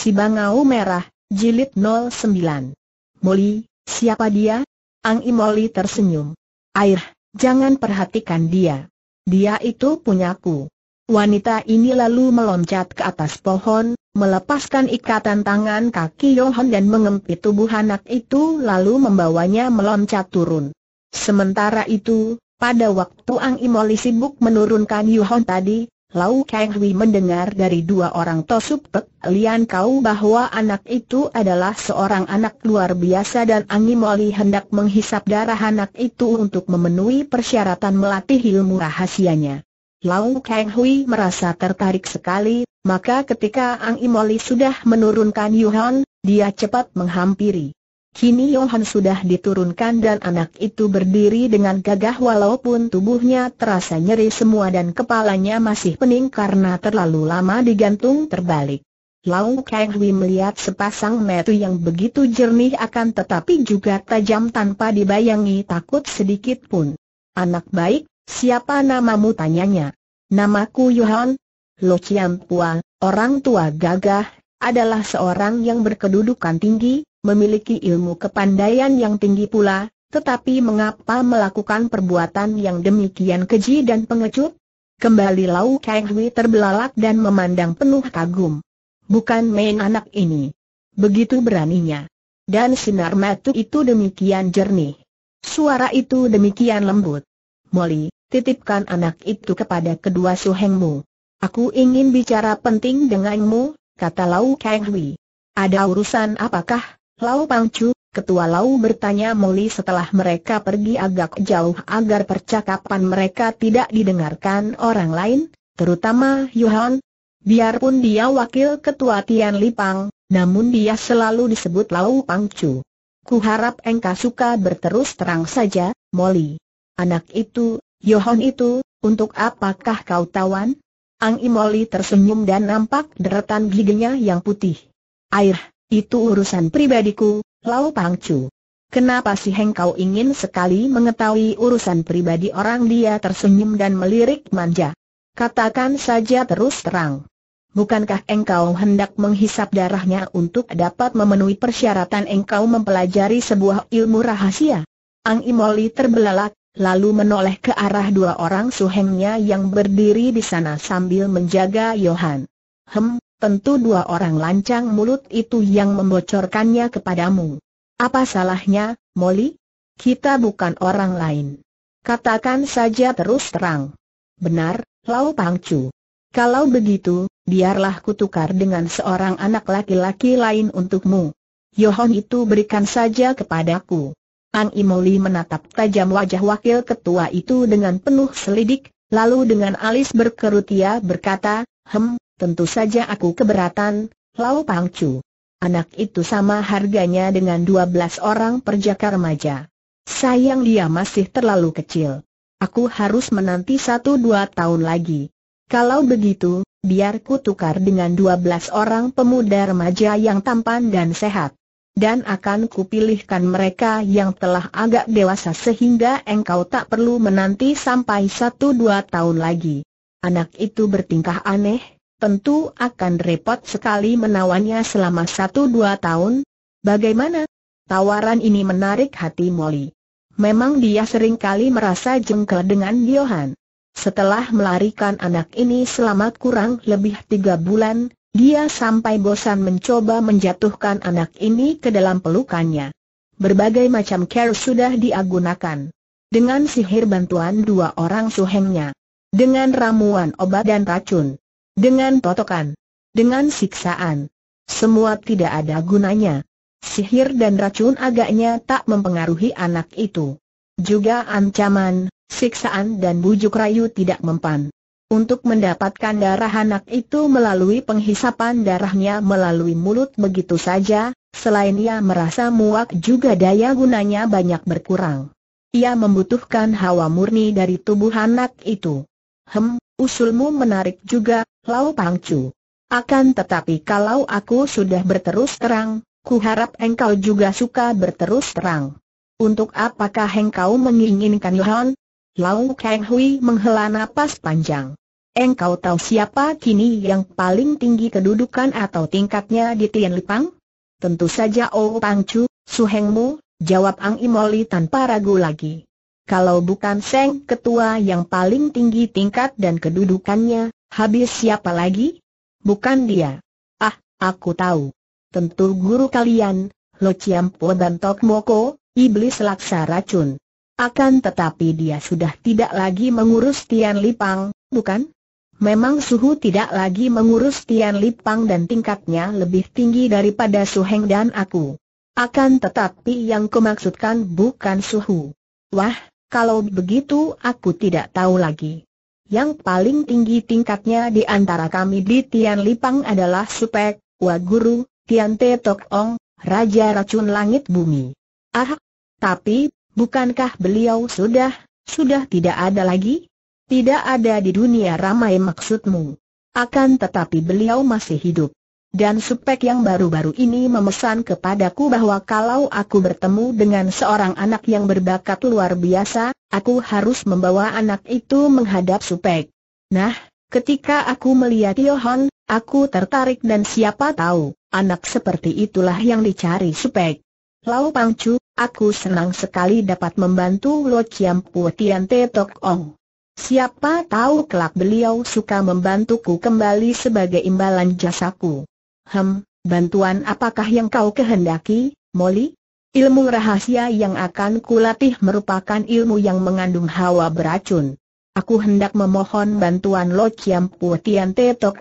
Si Bangau Merah, Jilid 09. Moli, siapa dia? Ang Imoli tersenyum. Air, jangan perhatikan dia. Dia itu punyaku. Wanita ini lalu meloncat ke atas pohon, melepaskan ikatan tangan kaki Yohan dan mengempit tubuh anak itu lalu membawanya meloncat turun. Sementara itu, pada waktu Ang Imoli sibuk menurunkan Yohan tadi, Lau Kang Hui mendengar dari dua orang Tosup Pek Lian Kau bahwa anak itu adalah seorang anak luar biasa dan Angi Moli hendak menghisap darah anak itu untuk memenuhi persyaratan melatih ilmu rahasianya. Lau Kang Hui merasa tertarik sekali, maka ketika Angi Imoli sudah menurunkan Yuhan, dia cepat menghampiri. Kini Yohan sudah diturunkan dan anak itu berdiri dengan gagah walaupun tubuhnya terasa nyeri semua dan kepalanya masih pening karena terlalu lama digantung terbalik. Lau Kang Hui melihat sepasang metu yang begitu jernih akan tetapi juga tajam tanpa dibayangi takut sedikit pun. Anak baik, siapa namamu tanyanya? Namaku Yohan. Lo Chiam Pua, orang tua gagah, adalah seorang yang berkedudukan tinggi, memiliki ilmu kepandaian yang tinggi pula, tetapi mengapa melakukan perbuatan yang demikian keji dan pengecut? Kembali Lau Kang Hui terbelalak dan memandang penuh kagum. Bukan main anak ini. Begitu beraninya. Dan sinar mata itu demikian jernih. Suara itu demikian lembut. Molly, titipkan anak itu kepada kedua suhengmu. Aku ingin bicara penting denganmu, kata Lau Kang Hui. Ada urusan apakah? Lau Pangcu, Ketua Lau bertanya Moli setelah mereka pergi agak jauh agar percakapan mereka tidak didengarkan orang lain, terutama Yuhan. Biarpun dia wakil ketua Tian Lipang, namun dia selalu disebut Lau Pangcu. Kuharap engkau suka berterus terang saja, Moli. Anak itu, Yohon itu, untuk apakah kau tawan? Ang Imoli tersenyum dan nampak deretan giginya yang putih. Air, itu urusan pribadiku, Lau Pangcu. Kenapa sih Heng kau ingin sekali mengetahui urusan pribadi orang dia tersenyum dan melirik manja? Katakan saja terus terang. Bukankah engkau hendak menghisap darahnya untuk dapat memenuhi persyaratan engkau mempelajari sebuah ilmu rahasia? Ang Imoli terbelalak, lalu menoleh ke arah dua orang suhengnya yang berdiri di sana sambil menjaga Yohan. Hem, Tentu dua orang lancang mulut itu yang membocorkannya kepadamu. Apa salahnya, Molly? Kita bukan orang lain. Katakan saja terus terang. Benar, Lau Pangcu. Kalau begitu, biarlah kutukar dengan seorang anak laki-laki lain untukmu. Yohon itu berikan saja kepadaku. Ang Imoli menatap tajam wajah wakil ketua itu dengan penuh selidik, lalu dengan alis berkerut ia berkata, Hem, Tentu saja aku keberatan, Lau Pangcu. Anak itu sama harganya dengan 12 orang perjaka remaja. Sayang dia masih terlalu kecil. Aku harus menanti satu dua tahun lagi. Kalau begitu, biar ku tukar dengan 12 orang pemuda remaja yang tampan dan sehat. Dan akan kupilihkan mereka yang telah agak dewasa sehingga engkau tak perlu menanti sampai satu dua tahun lagi. Anak itu bertingkah aneh, tentu akan repot sekali menawannya selama satu dua tahun. Bagaimana? Tawaran ini menarik hati Molly. Memang dia sering kali merasa jengkel dengan Johan. Setelah melarikan anak ini selama kurang lebih tiga bulan, dia sampai bosan mencoba menjatuhkan anak ini ke dalam pelukannya. Berbagai macam care sudah diagunakan. Dengan sihir bantuan dua orang suhengnya. Dengan ramuan obat dan racun. Dengan totokan. Dengan siksaan. Semua tidak ada gunanya. Sihir dan racun agaknya tak mempengaruhi anak itu. Juga ancaman, siksaan dan bujuk rayu tidak mempan. Untuk mendapatkan darah anak itu melalui penghisapan darahnya melalui mulut begitu saja, selain ia merasa muak juga daya gunanya banyak berkurang. Ia membutuhkan hawa murni dari tubuh anak itu. Hem, usulmu menarik juga, Lau Pangcu. Akan tetapi kalau aku sudah berterus terang, ku harap engkau juga suka berterus terang. Untuk apakah engkau menginginkan Yohan? Lau Kang Hui menghela nafas panjang. Engkau tahu siapa kini yang paling tinggi kedudukan atau tingkatnya di Tian Lipang? Tentu saja Oh Pangcu, suhengmu, jawab Ang Imoli tanpa ragu lagi kalau bukan Seng Ketua yang paling tinggi tingkat dan kedudukannya, habis siapa lagi? Bukan dia. Ah, aku tahu. Tentu guru kalian, Lo Chiampo dan Tok Moko, Iblis Laksa Racun. Akan tetapi dia sudah tidak lagi mengurus Tian Lipang, bukan? Memang Suhu tidak lagi mengurus Tian Lipang dan tingkatnya lebih tinggi daripada Suheng dan aku. Akan tetapi yang kumaksudkan bukan Suhu. Wah, kalau begitu aku tidak tahu lagi. Yang paling tinggi tingkatnya di antara kami di Tian Lipang adalah Supek, Waguru, Tian Te Tok Ong, Raja Racun Langit Bumi. Ah, tapi, bukankah beliau sudah, sudah tidak ada lagi? Tidak ada di dunia ramai maksudmu. Akan tetapi beliau masih hidup. Dan Supek yang baru-baru ini memesan kepadaku bahwa kalau aku bertemu dengan seorang anak yang berbakat luar biasa, aku harus membawa anak itu menghadap Supek. Nah, ketika aku melihat Yohan, aku tertarik dan siapa tahu, anak seperti itulah yang dicari Supek. Lau Pangcu, aku senang sekali dapat membantu Lo Chiam Pu Tian Te Ong. Siapa tahu kelak beliau suka membantuku kembali sebagai imbalan jasaku. Hem, bantuan apakah yang kau kehendaki, Molly? Ilmu rahasia yang akan kulatih merupakan ilmu yang mengandung hawa beracun. Aku hendak memohon bantuan Lo Chiam Pu Tian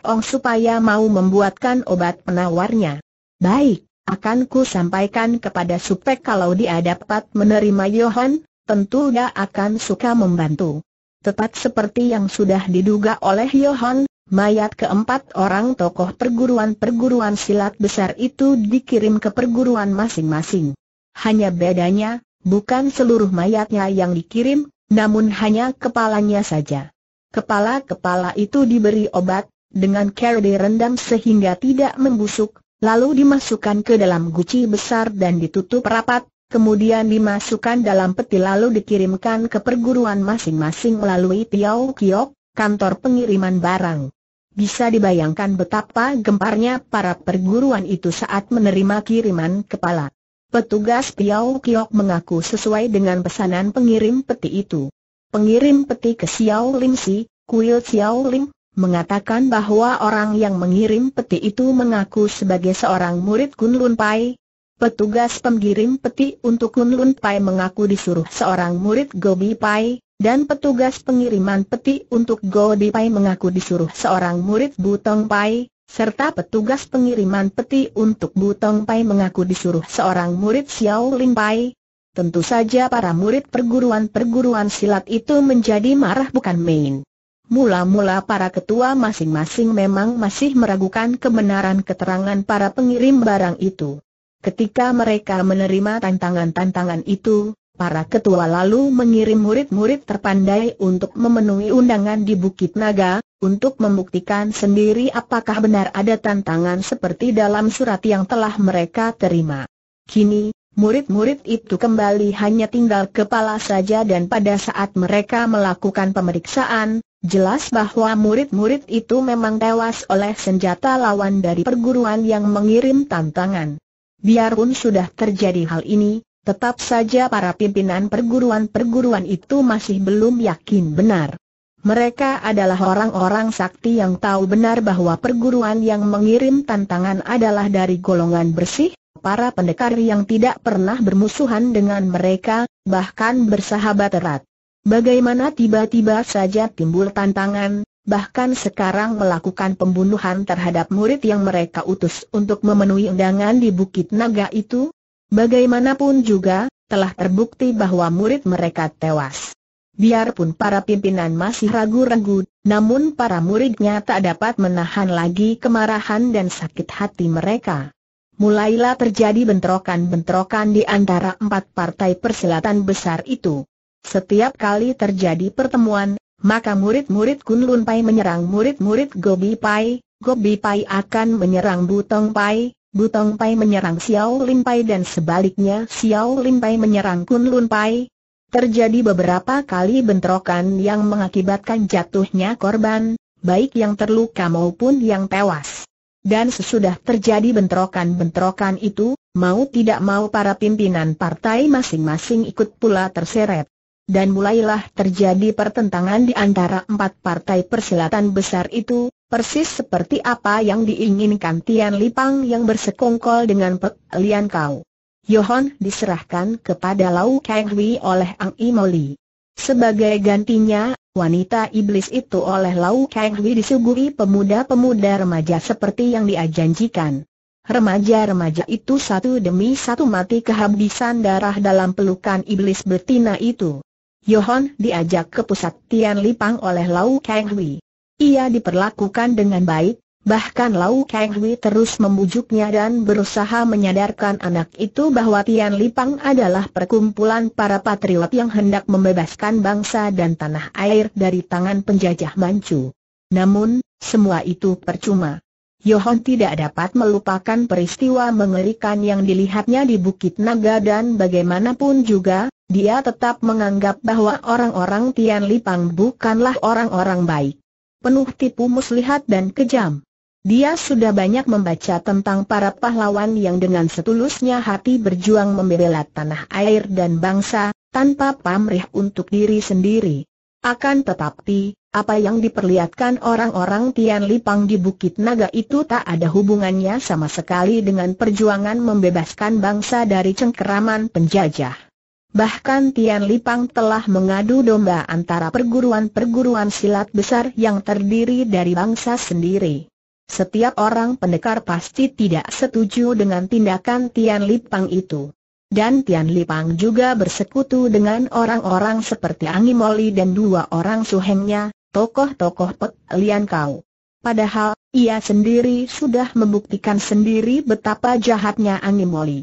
Ong supaya mau membuatkan obat penawarnya. Baik, akan ku sampaikan kepada Supek kalau dia dapat menerima Yohan, tentu dia akan suka membantu. Tepat seperti yang sudah diduga oleh Yohan, Mayat keempat orang tokoh perguruan-perguruan silat besar itu dikirim ke perguruan masing-masing. Hanya bedanya, bukan seluruh mayatnya yang dikirim, namun hanya kepalanya saja. Kepala-kepala itu diberi obat, dengan care direndam sehingga tidak membusuk, lalu dimasukkan ke dalam guci besar dan ditutup rapat, kemudian dimasukkan dalam peti lalu dikirimkan ke perguruan masing-masing melalui Tiau Kiok, kantor pengiriman barang. Bisa dibayangkan betapa gemparnya para perguruan itu saat menerima kiriman kepala. Petugas Piau Kiok mengaku sesuai dengan pesanan pengirim peti itu. Pengirim peti ke Xiao Lim Si, Kuil Xiao Lim, mengatakan bahwa orang yang mengirim peti itu mengaku sebagai seorang murid Kun Lun Pai. Petugas pengirim peti untuk Kun Lun Pai mengaku disuruh seorang murid Gobi Pai, dan petugas pengiriman peti untuk Go Di mengaku disuruh seorang murid Butong Pai, serta petugas pengiriman peti untuk Butong Pai mengaku disuruh seorang murid Xiao Ling Pai. Tentu saja para murid perguruan-perguruan silat itu menjadi marah bukan main. Mula-mula para ketua masing-masing memang masih meragukan kebenaran keterangan para pengirim barang itu. Ketika mereka menerima tantangan-tantangan itu, Para ketua lalu mengirim murid-murid terpandai untuk memenuhi undangan di Bukit Naga, untuk membuktikan sendiri apakah benar ada tantangan seperti dalam surat yang telah mereka terima. Kini, murid-murid itu kembali hanya tinggal kepala saja dan pada saat mereka melakukan pemeriksaan, jelas bahwa murid-murid itu memang tewas oleh senjata lawan dari perguruan yang mengirim tantangan. Biarpun sudah terjadi hal ini, Tetap saja para pimpinan perguruan-perguruan itu masih belum yakin benar. Mereka adalah orang-orang sakti yang tahu benar bahwa perguruan yang mengirim tantangan adalah dari golongan bersih, para pendekar yang tidak pernah bermusuhan dengan mereka, bahkan bersahabat erat. Bagaimana tiba-tiba saja timbul tantangan, bahkan sekarang melakukan pembunuhan terhadap murid yang mereka utus untuk memenuhi undangan di Bukit Naga itu? Bagaimanapun juga, telah terbukti bahwa murid mereka tewas. Biarpun para pimpinan masih ragu-ragu, namun para muridnya tak dapat menahan lagi kemarahan dan sakit hati mereka. Mulailah terjadi bentrokan-bentrokan di antara empat partai perselatan besar itu. Setiap kali terjadi pertemuan, maka murid-murid Kunlun Pai menyerang murid-murid Gobi Pai, Gobi Pai akan menyerang Butong Pai, Butong Pai menyerang Xiao Lim Pai dan sebaliknya Xiao Lim Pai menyerang Kun Lun Pai. Terjadi beberapa kali bentrokan yang mengakibatkan jatuhnya korban, baik yang terluka maupun yang tewas. Dan sesudah terjadi bentrokan-bentrokan itu, mau tidak mau para pimpinan partai masing-masing ikut pula terseret. Dan mulailah terjadi pertentangan di antara empat partai persilatan besar itu, persis seperti apa yang diinginkan Tian Lipang yang bersekongkol dengan Pek Lian Kau. Yohon diserahkan kepada Lau Kang Hui oleh Ang Imoli. Sebagai gantinya, wanita iblis itu oleh Lau Kang Hui disuguhi pemuda-pemuda remaja seperti yang diajanjikan. Remaja-remaja itu satu demi satu mati kehabisan darah dalam pelukan iblis betina itu. Yohon diajak ke pusat Tian Lipang oleh Lau Kang Hui. Ia diperlakukan dengan baik, bahkan Lau Kang Hui terus membujuknya dan berusaha menyadarkan anak itu bahwa Tian Lipang adalah perkumpulan para patriot yang hendak membebaskan bangsa dan tanah air dari tangan penjajah Manchu. Namun, semua itu percuma. Yohon tidak dapat melupakan peristiwa mengerikan yang dilihatnya di Bukit Naga dan bagaimanapun juga, dia tetap menganggap bahwa orang-orang Tian Lipang bukanlah orang-orang baik penuh tipu muslihat dan kejam. Dia sudah banyak membaca tentang para pahlawan yang dengan setulusnya hati berjuang membela tanah air dan bangsa, tanpa pamrih untuk diri sendiri. Akan tetapi, apa yang diperlihatkan orang-orang Tian Lipang di Bukit Naga itu tak ada hubungannya sama sekali dengan perjuangan membebaskan bangsa dari cengkeraman penjajah. Bahkan Tian Lipang telah mengadu domba antara perguruan-perguruan silat besar yang terdiri dari bangsa sendiri. Setiap orang pendekar pasti tidak setuju dengan tindakan Tian Lipang itu. Dan Tian Lipang juga bersekutu dengan orang-orang seperti Angi Moli dan dua orang suhengnya, tokoh-tokoh Pek Lian Kau. Padahal, ia sendiri sudah membuktikan sendiri betapa jahatnya Angi Moli.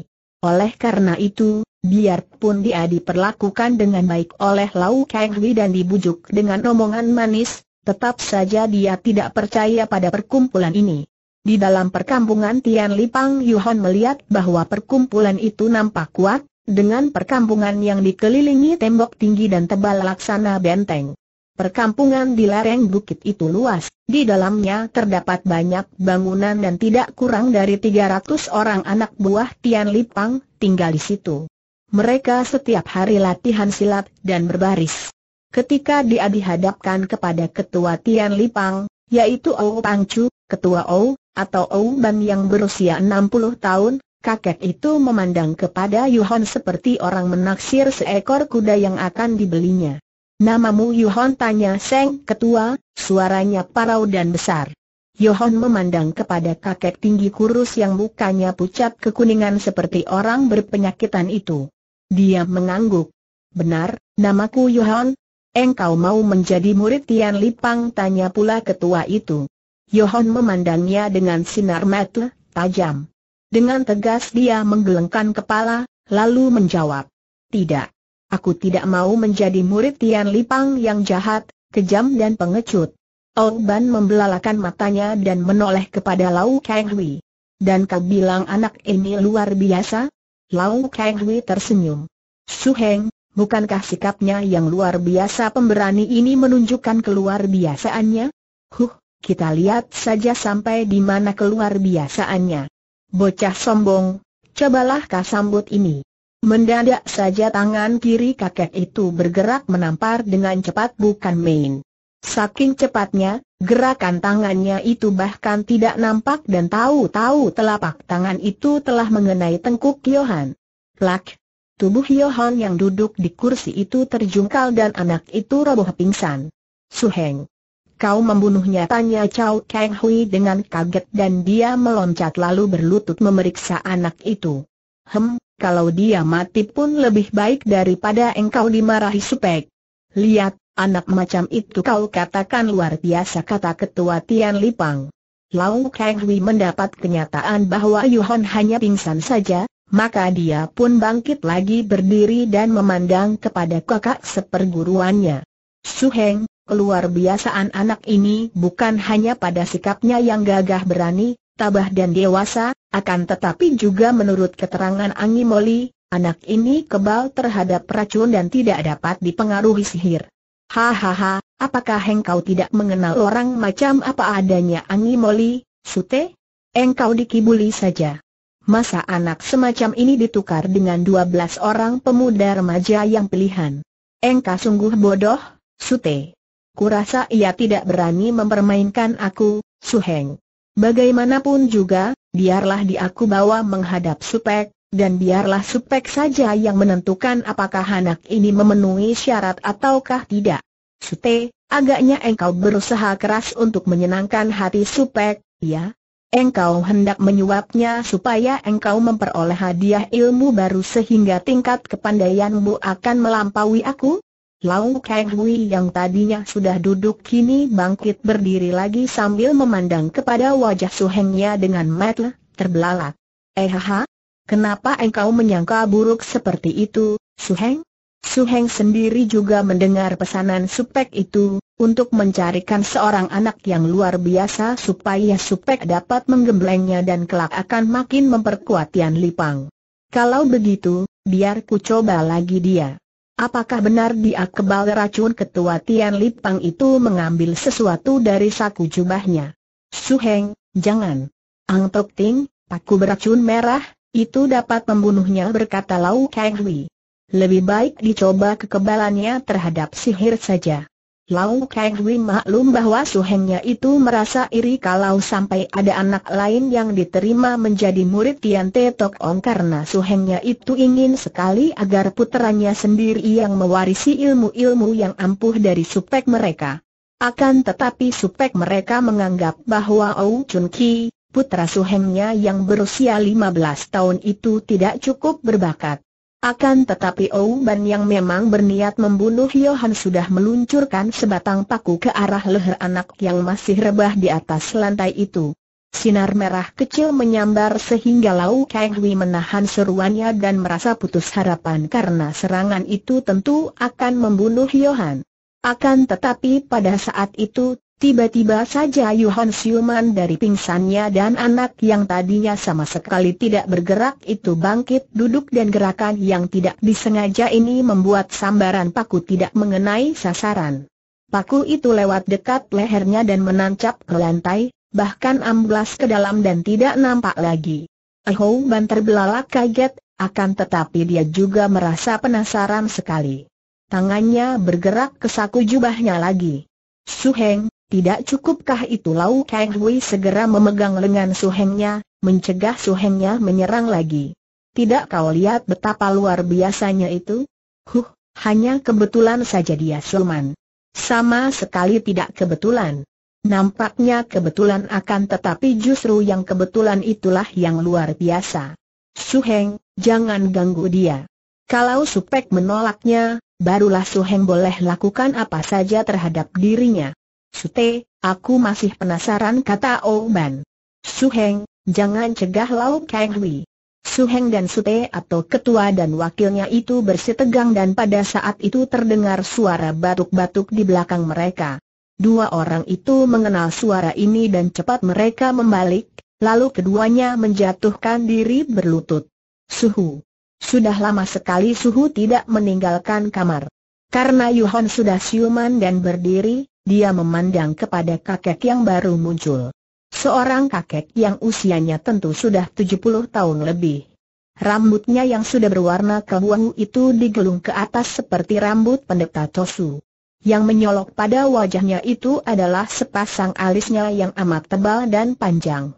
Oleh karena itu, Biarpun dia diperlakukan dengan baik oleh Lau Kang Hui dan dibujuk dengan omongan manis, tetap saja dia tidak percaya pada perkumpulan ini. Di dalam perkampungan Tian Lipang Yuhan melihat bahwa perkumpulan itu nampak kuat, dengan perkampungan yang dikelilingi tembok tinggi dan tebal laksana benteng. Perkampungan di lereng bukit itu luas, di dalamnya terdapat banyak bangunan dan tidak kurang dari 300 orang anak buah Tian Lipang tinggal di situ. Mereka setiap hari latihan silat dan berbaris. Ketika dia dihadapkan kepada ketua Tian Lipang, yaitu Ou Pangcu, ketua Ou, atau Ou Ban yang berusia 60 tahun, kakek itu memandang kepada Yuhon seperti orang menaksir seekor kuda yang akan dibelinya. Namamu Yuhon tanya Seng Ketua, suaranya parau dan besar. Yohon memandang kepada kakek tinggi kurus yang mukanya pucat kekuningan seperti orang berpenyakitan itu. Dia mengangguk. Benar, namaku Yohan. Engkau mau menjadi murid Tian Lipang tanya pula ketua itu. Yohan memandangnya dengan sinar mata tajam. Dengan tegas dia menggelengkan kepala, lalu menjawab. Tidak. Aku tidak mau menjadi murid Tian Lipang yang jahat, kejam dan pengecut. Ban membelalakan matanya dan menoleh kepada Lau Kang Hui. Dan kau bilang anak ini luar biasa? Lau Kang Hui tersenyum. Su Heng, bukankah sikapnya yang luar biasa pemberani ini menunjukkan keluar biasaannya? Huh, kita lihat saja sampai di mana keluar biasaannya. Bocah sombong, cobalah kah sambut ini. Mendadak saja tangan kiri kakek itu bergerak menampar dengan cepat bukan main. Saking cepatnya, gerakan tangannya itu bahkan tidak nampak dan tahu-tahu telapak tangan itu telah mengenai tengkuk Yohan. Plak! Tubuh Yohan yang duduk di kursi itu terjungkal dan anak itu roboh pingsan. Suheng! Kau membunuhnya tanya Chow Kang Hui dengan kaget dan dia meloncat lalu berlutut memeriksa anak itu. Hem, kalau dia mati pun lebih baik daripada engkau dimarahi supek. Lihat, Anak macam itu kau katakan luar biasa kata ketua Tian Lipang. Lau Kang Hui mendapat kenyataan bahwa Yuhan hanya pingsan saja, maka dia pun bangkit lagi berdiri dan memandang kepada kakak seperguruannya. Su Heng, keluar biasaan anak ini bukan hanya pada sikapnya yang gagah berani, tabah dan dewasa, akan tetapi juga menurut keterangan Angi Moli, anak ini kebal terhadap racun dan tidak dapat dipengaruhi sihir. Hahaha, apakah engkau tidak mengenal orang macam apa adanya Angi Moli, Sute? Engkau dikibuli saja. Masa anak semacam ini ditukar dengan 12 orang pemuda remaja yang pilihan. Engkau sungguh bodoh, Sute. Kurasa ia tidak berani mempermainkan aku, Suheng. Bagaimanapun juga, biarlah di aku bawa menghadap Supek, dan biarlah supek saja yang menentukan apakah anak ini memenuhi syarat ataukah tidak. Sute, agaknya engkau berusaha keras untuk menyenangkan hati supek, ya? Engkau hendak menyuapnya supaya engkau memperoleh hadiah ilmu baru sehingga tingkat kepandaianmu akan melampaui aku? Lau Kang Hui yang tadinya sudah duduk kini bangkit berdiri lagi sambil memandang kepada wajah suhengnya dengan mata terbelalak. Eh ha, Kenapa engkau menyangka buruk seperti itu, Su Heng? Su Heng sendiri juga mendengar pesanan Supek itu, untuk mencarikan seorang anak yang luar biasa supaya Supek dapat menggemblengnya dan kelak akan makin memperkuat Tian Lipang. Kalau begitu, biar ku coba lagi dia. Apakah benar dia kebal racun ketua Tian Lipang itu mengambil sesuatu dari saku jubahnya? Su Heng, jangan. Ang Tok Ting, paku beracun merah, itu dapat membunuhnya berkata Lau Kang Hui. Lebih baik dicoba kekebalannya terhadap sihir saja. Lau Kang Hui maklum bahwa Suhengnya itu merasa iri kalau sampai ada anak lain yang diterima menjadi murid Tian Te Tok Ong karena Suhengnya itu ingin sekali agar puteranya sendiri yang mewarisi ilmu-ilmu yang ampuh dari supek mereka. Akan tetapi supek mereka menganggap bahwa Ou Chun Ki, putra suhengnya yang berusia 15 tahun itu tidak cukup berbakat. Akan tetapi Ouban yang memang berniat membunuh Yohan sudah meluncurkan sebatang paku ke arah leher anak yang masih rebah di atas lantai itu. Sinar merah kecil menyambar sehingga Lau Kang Hui menahan seruannya dan merasa putus harapan karena serangan itu tentu akan membunuh Yohan. Akan tetapi pada saat itu Tiba-tiba saja Yuhan Siuman dari pingsannya dan anak yang tadinya sama sekali tidak bergerak itu bangkit duduk dan gerakan yang tidak disengaja ini membuat sambaran paku tidak mengenai sasaran. Paku itu lewat dekat lehernya dan menancap ke lantai, bahkan amblas ke dalam dan tidak nampak lagi. Ehou Ban terbelalak kaget, akan tetapi dia juga merasa penasaran sekali. Tangannya bergerak ke saku jubahnya lagi. Suheng, tidak cukupkah itu Lau Kang Hui segera memegang lengan Su Hengnya, mencegah Su Hengnya menyerang lagi. Tidak kau lihat betapa luar biasanya itu? Huh, hanya kebetulan saja dia Sulman. Sama sekali tidak kebetulan. Nampaknya kebetulan akan tetapi justru yang kebetulan itulah yang luar biasa. Suheng, jangan ganggu dia. Kalau Supek menolaknya, barulah Su Heng boleh lakukan apa saja terhadap dirinya. Sute, aku masih penasaran kata Oban. Suheng, jangan cegah Lau Kang Hui. Suheng dan Sute atau ketua dan wakilnya itu bersitegang dan pada saat itu terdengar suara batuk-batuk di belakang mereka. Dua orang itu mengenal suara ini dan cepat mereka membalik, lalu keduanya menjatuhkan diri berlutut. Suhu. Sudah lama sekali Suhu tidak meninggalkan kamar. Karena Yuhon sudah siuman dan berdiri, dia memandang kepada kakek yang baru muncul. Seorang kakek yang usianya tentu sudah 70 tahun lebih. Rambutnya yang sudah berwarna kebuahu itu digelung ke atas seperti rambut pendeta Tosu. Yang menyolok pada wajahnya itu adalah sepasang alisnya yang amat tebal dan panjang.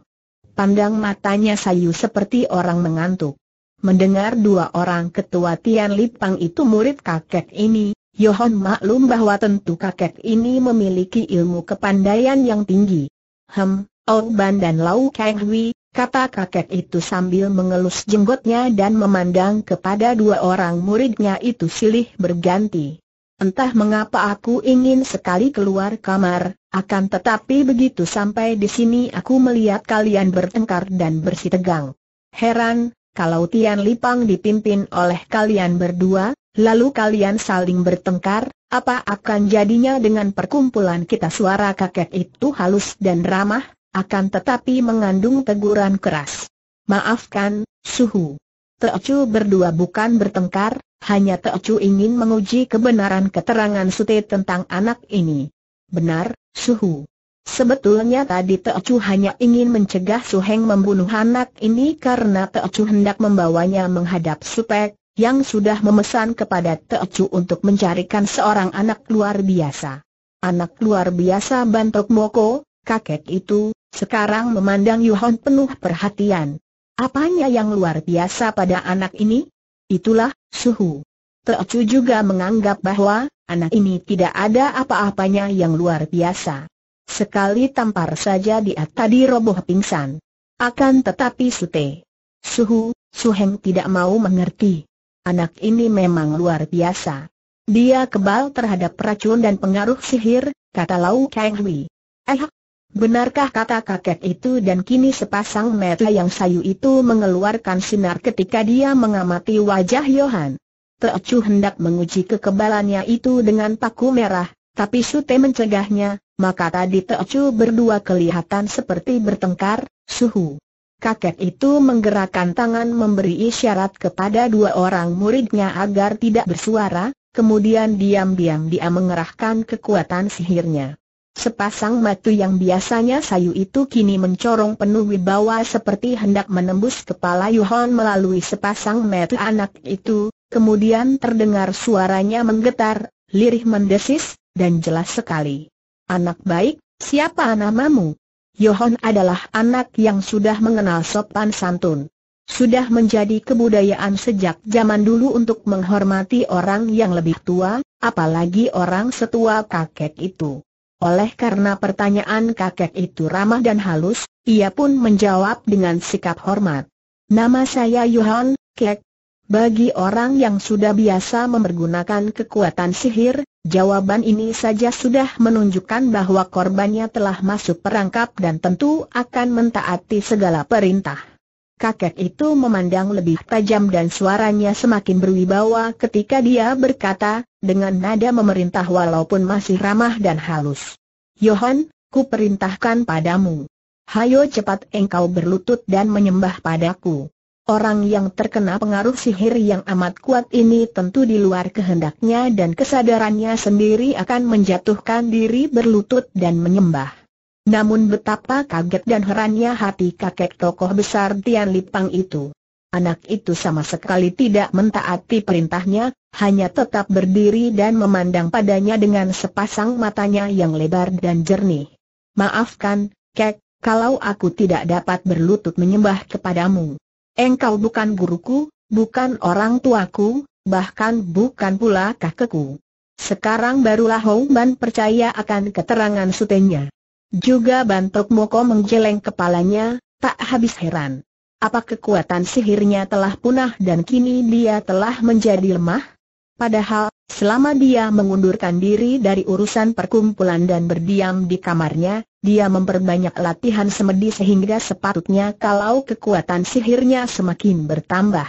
Pandang matanya sayu seperti orang mengantuk. Mendengar dua orang ketua Tian Lipang itu murid kakek ini, Yohon maklum bahwa tentu kakek ini memiliki ilmu kepandaian yang tinggi. Hem, Orban dan Lau Kang Hui, kata kakek itu sambil mengelus jenggotnya dan memandang kepada dua orang muridnya itu silih berganti. Entah mengapa aku ingin sekali keluar kamar, akan tetapi begitu sampai di sini aku melihat kalian bertengkar dan bersitegang. Heran, kalau Tian Lipang dipimpin oleh kalian berdua, Lalu kalian saling bertengkar, apa akan jadinya dengan perkumpulan kita suara kakek itu halus dan ramah, akan tetapi mengandung teguran keras. Maafkan, suhu. Teocu berdua bukan bertengkar, hanya Teocu ingin menguji kebenaran keterangan Sute tentang anak ini. Benar, suhu. Sebetulnya tadi Teocu hanya ingin mencegah Suheng membunuh anak ini karena Teocu hendak membawanya menghadap Supek, yang sudah memesan kepada Teocu untuk mencarikan seorang anak luar biasa. Anak luar biasa Bantok Moko, kakek itu, sekarang memandang Yuhon penuh perhatian. Apanya yang luar biasa pada anak ini? Itulah, suhu. Teocu juga menganggap bahwa, anak ini tidak ada apa-apanya yang luar biasa. Sekali tampar saja dia tadi roboh pingsan. Akan tetapi Sute. Suhu, Suheng tidak mau mengerti. Anak ini memang luar biasa. Dia kebal terhadap racun dan pengaruh sihir, kata Lau Kang Hui. Eh, benarkah kata kakek itu dan kini sepasang mata yang sayu itu mengeluarkan sinar ketika dia mengamati wajah Yohan. Teocu hendak menguji kekebalannya itu dengan paku merah, tapi Sute mencegahnya, maka tadi Teocu berdua kelihatan seperti bertengkar, suhu kakek itu menggerakkan tangan memberi isyarat kepada dua orang muridnya agar tidak bersuara, kemudian diam-diam dia mengerahkan kekuatan sihirnya. Sepasang mata yang biasanya sayu itu kini mencorong penuh wibawa seperti hendak menembus kepala Yuhon melalui sepasang mata anak itu, kemudian terdengar suaranya menggetar, lirih mendesis, dan jelas sekali. Anak baik, siapa namamu? Yohon adalah anak yang sudah mengenal sopan santun. Sudah menjadi kebudayaan sejak zaman dulu untuk menghormati orang yang lebih tua, apalagi orang setua kakek itu. Oleh karena pertanyaan kakek itu ramah dan halus, ia pun menjawab dengan sikap hormat. Nama saya Yohon, kek. Bagi orang yang sudah biasa mempergunakan kekuatan sihir, Jawaban ini saja sudah menunjukkan bahwa korbannya telah masuk perangkap dan tentu akan mentaati segala perintah. Kakek itu memandang lebih tajam dan suaranya semakin berwibawa ketika dia berkata, dengan nada memerintah walaupun masih ramah dan halus. Yohan, ku perintahkan padamu. Hayo cepat engkau berlutut dan menyembah padaku. Orang yang terkena pengaruh sihir yang amat kuat ini tentu di luar kehendaknya dan kesadarannya sendiri akan menjatuhkan diri berlutut dan menyembah. Namun betapa kaget dan herannya hati kakek tokoh besar Tian Lipang itu. Anak itu sama sekali tidak mentaati perintahnya, hanya tetap berdiri dan memandang padanya dengan sepasang matanya yang lebar dan jernih. Maafkan, Kek, kalau aku tidak dapat berlutut menyembah kepadamu. Engkau bukan guruku, bukan orang tuaku, bahkan bukan pula kakekku. Sekarang barulah Hou Ban percaya akan keterangan sutenya. Juga Bantok Moko menggeleng kepalanya, tak habis heran. Apa kekuatan sihirnya telah punah dan kini dia telah menjadi lemah? Padahal, selama dia mengundurkan diri dari urusan perkumpulan dan berdiam di kamarnya, dia memperbanyak latihan semedi sehingga sepatutnya kalau kekuatan sihirnya semakin bertambah.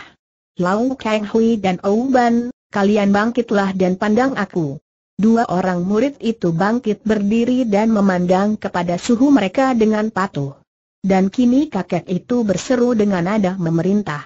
Lau Kang Hui dan Ouban, kalian bangkitlah dan pandang aku. Dua orang murid itu bangkit berdiri dan memandang kepada suhu mereka dengan patuh. Dan kini kakek itu berseru dengan nada memerintah.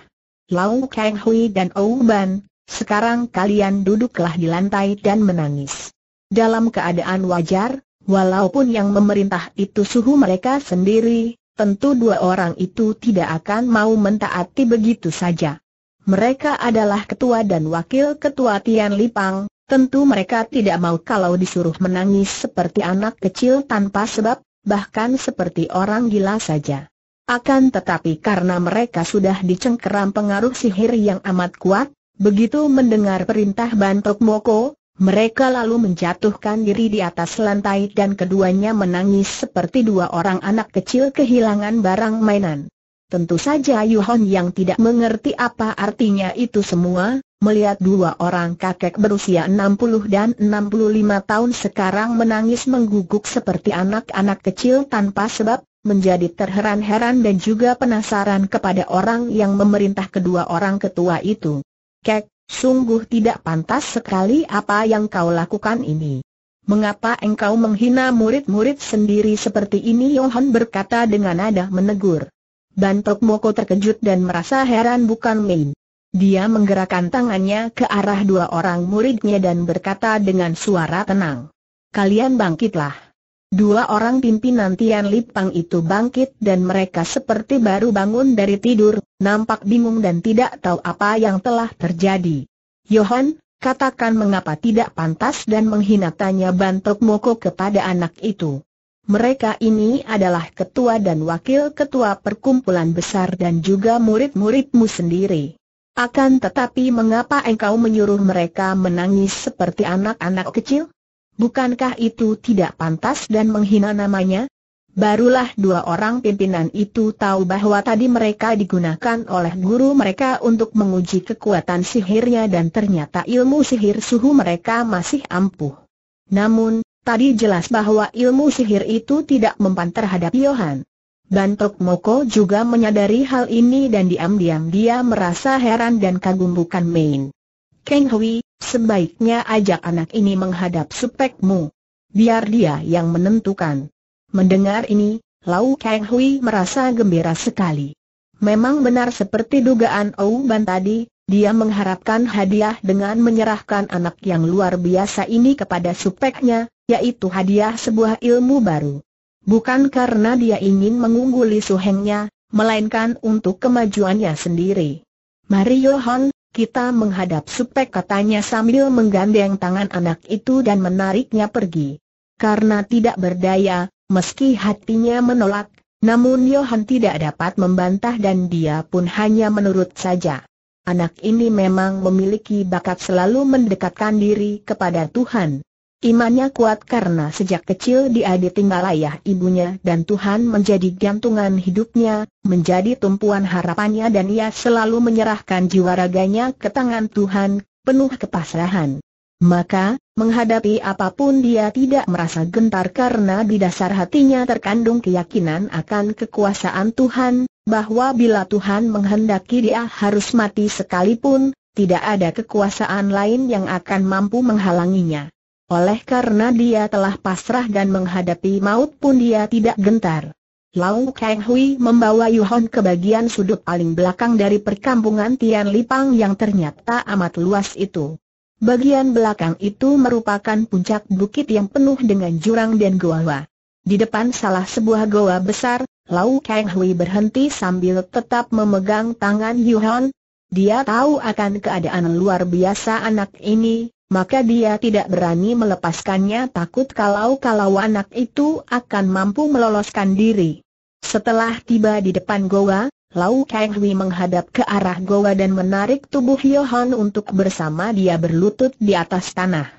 Lau Kang Hui dan Ouban, sekarang kalian duduklah di lantai dan menangis. Dalam keadaan wajar, Walaupun yang memerintah itu suhu mereka sendiri, tentu dua orang itu tidak akan mau mentaati begitu saja. Mereka adalah ketua dan wakil ketua Tian Lipang, tentu mereka tidak mau kalau disuruh menangis seperti anak kecil tanpa sebab, bahkan seperti orang gila saja. Akan tetapi karena mereka sudah dicengkeram pengaruh sihir yang amat kuat, begitu mendengar perintah Bantok Moko, mereka lalu menjatuhkan diri di atas lantai dan keduanya menangis seperti dua orang anak kecil kehilangan barang mainan. Tentu saja Yuhon yang tidak mengerti apa artinya itu semua, melihat dua orang kakek berusia 60 dan 65 tahun sekarang menangis mengguguk seperti anak-anak kecil tanpa sebab, menjadi terheran-heran dan juga penasaran kepada orang yang memerintah kedua orang ketua itu. Kek, Sungguh tidak pantas sekali apa yang kau lakukan ini. Mengapa engkau menghina murid-murid sendiri seperti ini? Yohan berkata dengan nada menegur. Bantok Moko terkejut dan merasa heran bukan main. Dia menggerakkan tangannya ke arah dua orang muridnya dan berkata dengan suara tenang. Kalian bangkitlah. Dua orang pimpinan Tian Lipang itu bangkit dan mereka seperti baru bangun dari tidur, nampak bingung dan tidak tahu apa yang telah terjadi. Yohan, katakan mengapa tidak pantas dan menghina tanya Bantok Moko kepada anak itu. Mereka ini adalah ketua dan wakil ketua perkumpulan besar dan juga murid-muridmu sendiri. Akan tetapi mengapa engkau menyuruh mereka menangis seperti anak-anak kecil? Bukankah itu tidak pantas dan menghina namanya? Barulah dua orang pimpinan itu tahu bahwa tadi mereka digunakan oleh guru mereka untuk menguji kekuatan sihirnya dan ternyata ilmu sihir suhu mereka masih ampuh. Namun, tadi jelas bahwa ilmu sihir itu tidak mempan terhadap Yohan. Bantok Moko juga menyadari hal ini dan diam-diam dia merasa heran dan kagum bukan main. Keng Hui, Sebaiknya ajak anak ini menghadap supekmu. Biar dia yang menentukan. Mendengar ini, Lau Kang Hui merasa gembira sekali. Memang benar seperti dugaan Ou Ban tadi, dia mengharapkan hadiah dengan menyerahkan anak yang luar biasa ini kepada supeknya, yaitu hadiah sebuah ilmu baru. Bukan karena dia ingin mengungguli suhengnya, melainkan untuk kemajuannya sendiri. Mario Hong. Kita menghadap supek katanya sambil menggandeng tangan anak itu dan menariknya pergi. Karena tidak berdaya, meski hatinya menolak, namun Johan tidak dapat membantah dan dia pun hanya menurut saja. Anak ini memang memiliki bakat selalu mendekatkan diri kepada Tuhan. Imannya kuat karena sejak kecil dia ditinggal ayah ibunya dan Tuhan menjadi gantungan hidupnya, menjadi tumpuan harapannya dan ia selalu menyerahkan jiwa raganya ke tangan Tuhan, penuh kepasrahan. Maka, menghadapi apapun dia tidak merasa gentar karena di dasar hatinya terkandung keyakinan akan kekuasaan Tuhan, bahwa bila Tuhan menghendaki dia harus mati sekalipun, tidak ada kekuasaan lain yang akan mampu menghalanginya. Oleh karena dia telah pasrah dan menghadapi maut pun dia tidak gentar. Lau Kang Hui membawa Yuhon ke bagian sudut paling belakang dari perkampungan Tian Lipang yang ternyata amat luas itu. Bagian belakang itu merupakan puncak bukit yang penuh dengan jurang dan goa. Di depan salah sebuah goa besar, Lau Kang Hui berhenti sambil tetap memegang tangan Yuhon. Dia tahu akan keadaan luar biasa anak ini, maka dia tidak berani melepaskannya takut kalau-kalau anak itu akan mampu meloloskan diri. Setelah tiba di depan goa, Lau Kang Hui menghadap ke arah goa dan menarik tubuh Yohan untuk bersama dia berlutut di atas tanah.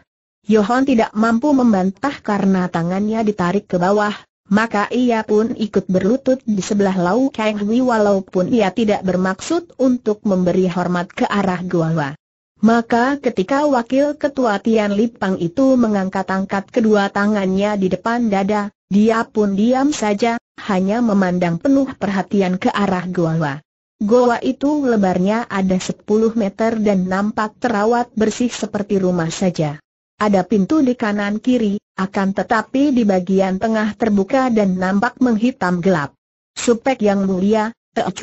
Yohan tidak mampu membantah karena tangannya ditarik ke bawah, maka ia pun ikut berlutut di sebelah Lau Kang Hui walaupun ia tidak bermaksud untuk memberi hormat ke arah goa. Maka ketika wakil ketua Tian Lipang itu mengangkat-angkat kedua tangannya di depan dada, dia pun diam saja, hanya memandang penuh perhatian ke arah goa. Goa itu lebarnya ada 10 meter dan nampak terawat bersih seperti rumah saja. Ada pintu di kanan kiri, akan tetapi di bagian tengah terbuka dan nampak menghitam gelap. Supek yang mulia,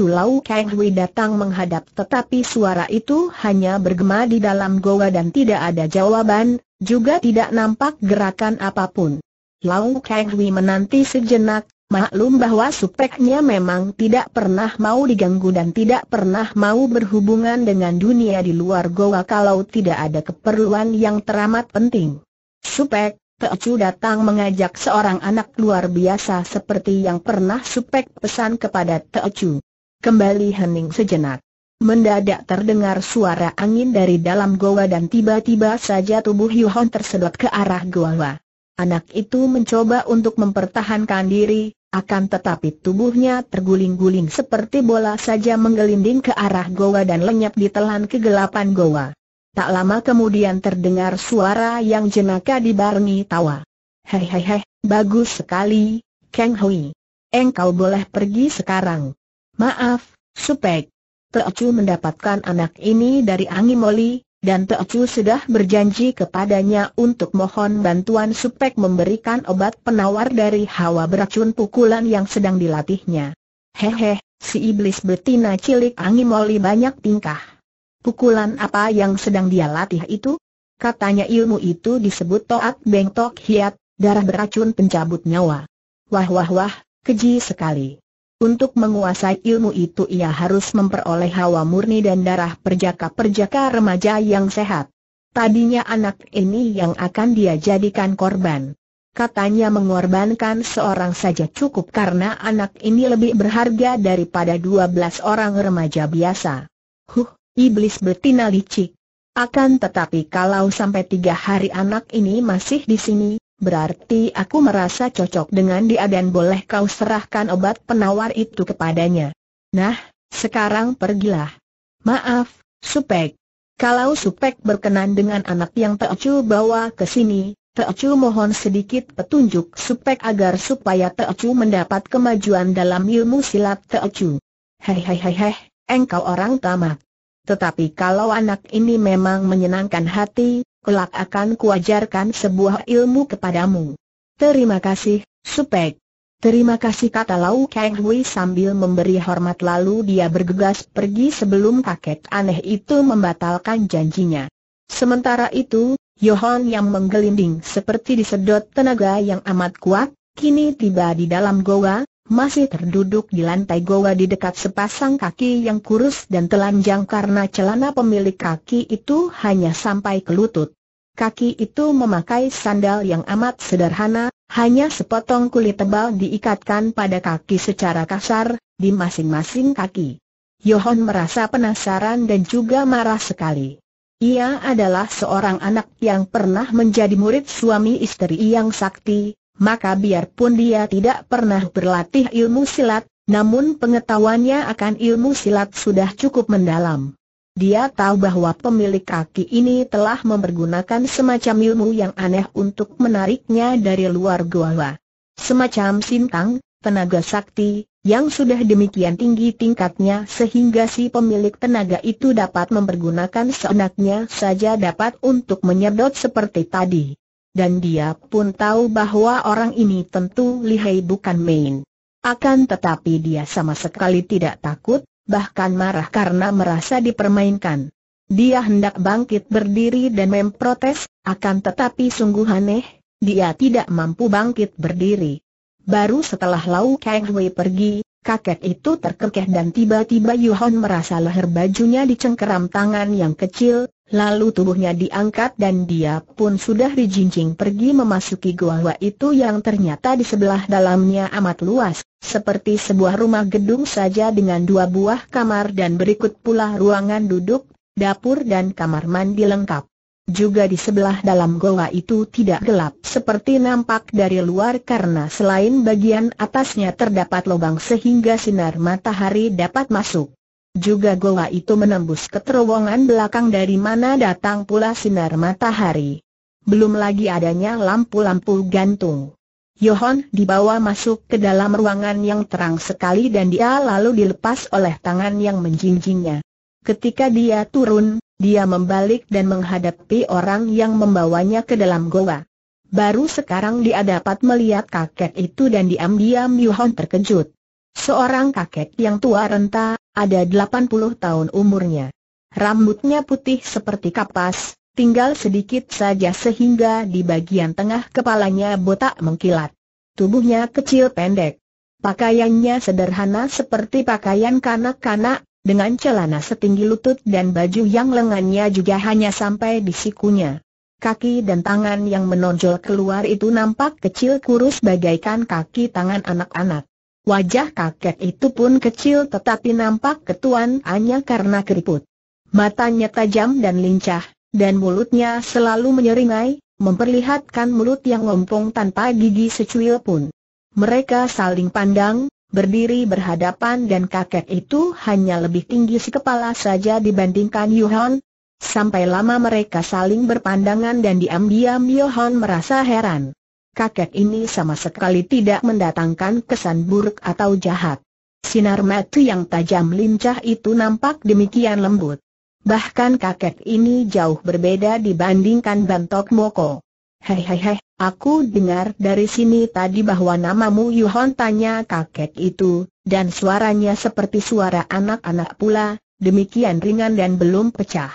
Lau Kang Hui datang menghadap tetapi suara itu hanya bergema di dalam goa dan tidak ada jawaban, juga tidak nampak gerakan apapun. Lau Kang Hui menanti sejenak, maklum bahwa supeknya memang tidak pernah mau diganggu dan tidak pernah mau berhubungan dengan dunia di luar goa kalau tidak ada keperluan yang teramat penting. Supek, Pecu datang mengajak seorang anak luar biasa seperti yang pernah Supek pesan kepada Teocu. Kembali hening sejenak. Mendadak terdengar suara angin dari dalam goa dan tiba-tiba saja tubuh Yuhon tersedot ke arah goa. Anak itu mencoba untuk mempertahankan diri, akan tetapi tubuhnya terguling-guling seperti bola saja menggelinding ke arah goa dan lenyap ditelan kegelapan goa. Tak lama kemudian terdengar suara yang jenaka dibarengi tawa. Hei hei hei, bagus sekali, Kang Hui. Engkau boleh pergi sekarang. Maaf, Supek. Teocu mendapatkan anak ini dari Angi Moli, dan Teocu sudah berjanji kepadanya untuk mohon bantuan Supek memberikan obat penawar dari hawa beracun pukulan yang sedang dilatihnya. Hehe, si iblis betina cilik Angi Moli banyak tingkah. Pukulan apa yang sedang dia latih itu? Katanya ilmu itu disebut Toat Beng Tok Hiat, darah beracun pencabut nyawa. Wah wah wah, keji sekali. Untuk menguasai ilmu itu ia harus memperoleh hawa murni dan darah perjaka-perjaka remaja yang sehat. Tadinya anak ini yang akan dia jadikan korban. Katanya mengorbankan seorang saja cukup karena anak ini lebih berharga daripada 12 orang remaja biasa. Huh, Iblis betina licik. Akan tetapi kalau sampai tiga hari anak ini masih di sini, berarti aku merasa cocok dengan dia dan boleh kau serahkan obat penawar itu kepadanya. Nah, sekarang pergilah. Maaf, Supek. Kalau Supek berkenan dengan anak yang Teocu bawa ke sini, Teocu mohon sedikit petunjuk Supek agar supaya Teocu mendapat kemajuan dalam ilmu silat Teocu. Hei hei hei hei, engkau orang tamak. Tetapi kalau anak ini memang menyenangkan hati, kelak akan kuajarkan sebuah ilmu kepadamu. Terima kasih, Supek. Terima kasih kata Lau Kang Hui sambil memberi hormat lalu dia bergegas pergi sebelum kakek aneh itu membatalkan janjinya. Sementara itu, Yohan yang menggelinding seperti disedot tenaga yang amat kuat, kini tiba di dalam goa, masih terduduk di lantai goa di dekat sepasang kaki yang kurus dan telanjang karena celana pemilik kaki itu hanya sampai ke lutut. Kaki itu memakai sandal yang amat sederhana, hanya sepotong kulit tebal diikatkan pada kaki secara kasar, di masing-masing kaki. Yohon merasa penasaran dan juga marah sekali. Ia adalah seorang anak yang pernah menjadi murid suami istri yang sakti, maka biarpun dia tidak pernah berlatih ilmu silat, namun pengetahuannya akan ilmu silat sudah cukup mendalam. Dia tahu bahwa pemilik kaki ini telah mempergunakan semacam ilmu yang aneh untuk menariknya dari luar gua. Semacam sintang, tenaga sakti, yang sudah demikian tinggi tingkatnya sehingga si pemilik tenaga itu dapat mempergunakan seenaknya saja dapat untuk menyedot seperti tadi dan dia pun tahu bahwa orang ini tentu lihai bukan main. Akan tetapi dia sama sekali tidak takut, bahkan marah karena merasa dipermainkan. Dia hendak bangkit berdiri dan memprotes, akan tetapi sungguh aneh, dia tidak mampu bangkit berdiri. Baru setelah Lau Kang Hui pergi, kakek itu terkekeh dan tiba-tiba Yuhon merasa leher bajunya dicengkeram tangan yang kecil, Lalu tubuhnya diangkat dan dia pun sudah dijinjing pergi memasuki gua itu yang ternyata di sebelah dalamnya amat luas, seperti sebuah rumah gedung saja dengan dua buah kamar dan berikut pula ruangan duduk, dapur dan kamar mandi lengkap. Juga di sebelah dalam goa itu tidak gelap seperti nampak dari luar karena selain bagian atasnya terdapat lubang sehingga sinar matahari dapat masuk. Juga goa itu menembus ke terowongan belakang dari mana datang pula sinar matahari. Belum lagi adanya lampu-lampu gantung. Yohon dibawa masuk ke dalam ruangan yang terang sekali dan dia lalu dilepas oleh tangan yang menjinjingnya. Ketika dia turun, dia membalik dan menghadapi orang yang membawanya ke dalam goa. Baru sekarang dia dapat melihat kakek itu dan diam-diam Yohon terkejut. Seorang kakek yang tua renta, ada 80 tahun umurnya. Rambutnya putih seperti kapas, tinggal sedikit saja sehingga di bagian tengah kepalanya botak mengkilat. Tubuhnya kecil pendek. Pakaiannya sederhana seperti pakaian kanak-kanak, dengan celana setinggi lutut dan baju yang lengannya juga hanya sampai di sikunya. Kaki dan tangan yang menonjol keluar itu nampak kecil kurus bagaikan kaki tangan anak-anak. Wajah kakek itu pun kecil tetapi nampak ketuan hanya karena keriput. Matanya tajam dan lincah, dan mulutnya selalu menyeringai, memperlihatkan mulut yang lompong tanpa gigi secuil pun. Mereka saling pandang, berdiri berhadapan dan kakek itu hanya lebih tinggi sekepala saja dibandingkan Yuhan. Sampai lama mereka saling berpandangan dan diam-diam Yohan merasa heran kakek ini sama sekali tidak mendatangkan kesan buruk atau jahat. Sinar mata yang tajam lincah itu nampak demikian lembut. Bahkan kakek ini jauh berbeda dibandingkan Bantok Moko. Hehehe, aku dengar dari sini tadi bahwa namamu Yuhon tanya kakek itu, dan suaranya seperti suara anak-anak pula, demikian ringan dan belum pecah.